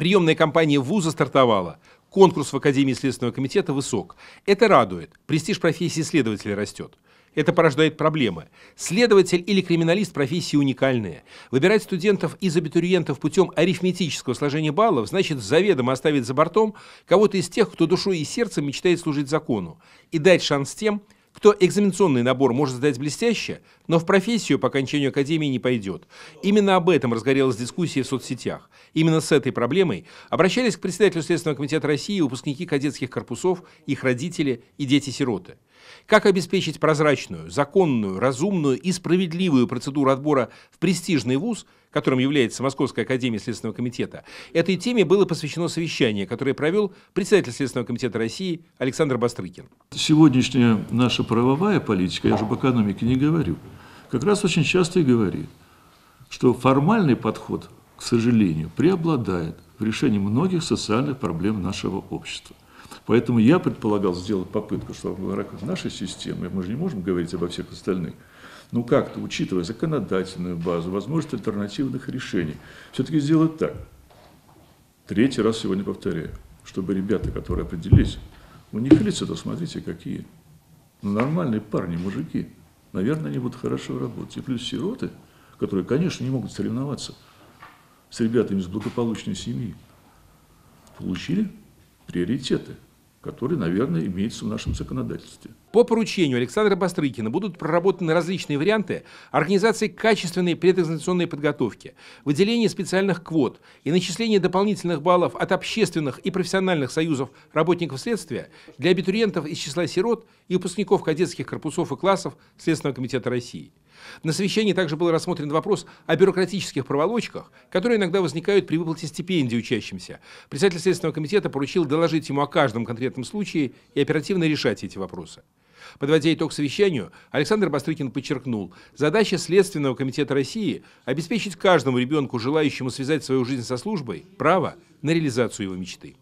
Приемная кампания вуза стартовала. Конкурс в Академии Следственного комитета высок. Это радует. Престиж профессии следователя растет. Это порождает проблемы. Следователь или криминалист профессии уникальные. Выбирать студентов из абитуриентов путем арифметического сложения баллов значит заведомо оставить за бортом кого-то из тех, кто душой и сердцем мечтает служить закону, и дать шанс тем, кто экзаменационный набор может сдать блестяще, но в профессию по окончанию академии не пойдет. Именно об этом разгорелась дискуссия в соцсетях. Именно с этой проблемой обращались к председателю Следственного комитета России выпускники кадетских корпусов, их родители и дети-сироты. Как обеспечить прозрачную, законную, разумную и справедливую процедуру отбора в престижный вуз – которым является Московская академия Следственного комитета, этой теме было посвящено совещание, которое провел председатель Следственного комитета России Александр Бастрыкин. Сегодняшняя наша правовая политика, я же об экономике не говорю, как раз очень часто и говорит, что формальный подход, к сожалению, преобладает в решении многих социальных проблем нашего общества. Поэтому я предполагал сделать попытку, что рамках нашей системы, мы же не можем говорить обо всех остальных, но ну как-то, учитывая законодательную базу, возможность альтернативных решений, все-таки сделать так. Третий раз сегодня повторяю, чтобы ребята, которые определились, у них лица-то, смотрите, какие. Ну, нормальные парни, мужики. Наверное, они будут хорошо работать. И плюс сироты, которые, конечно, не могут соревноваться с ребятами из благополучной семьи. Получили приоритеты которые, наверное, имеются в нашем законодательстве. По поручению Александра Бастрыкина будут проработаны различные варианты организации качественной предэкзаменационной подготовки, выделения специальных квот и начисления дополнительных баллов от общественных и профессиональных союзов работников следствия для абитуриентов из числа сирот и выпускников кадетских корпусов и классов Следственного комитета России. На совещании также был рассмотрен вопрос о бюрократических проволочках, которые иногда возникают при выплате стипендий учащимся. Председатель Следственного комитета поручил доложить ему о каждом конкретном случае и оперативно решать эти вопросы. Подводя итог совещанию, Александр Бастрыкин подчеркнул, задача Следственного комитета России – обеспечить каждому ребенку, желающему связать свою жизнь со службой, право на реализацию его мечты.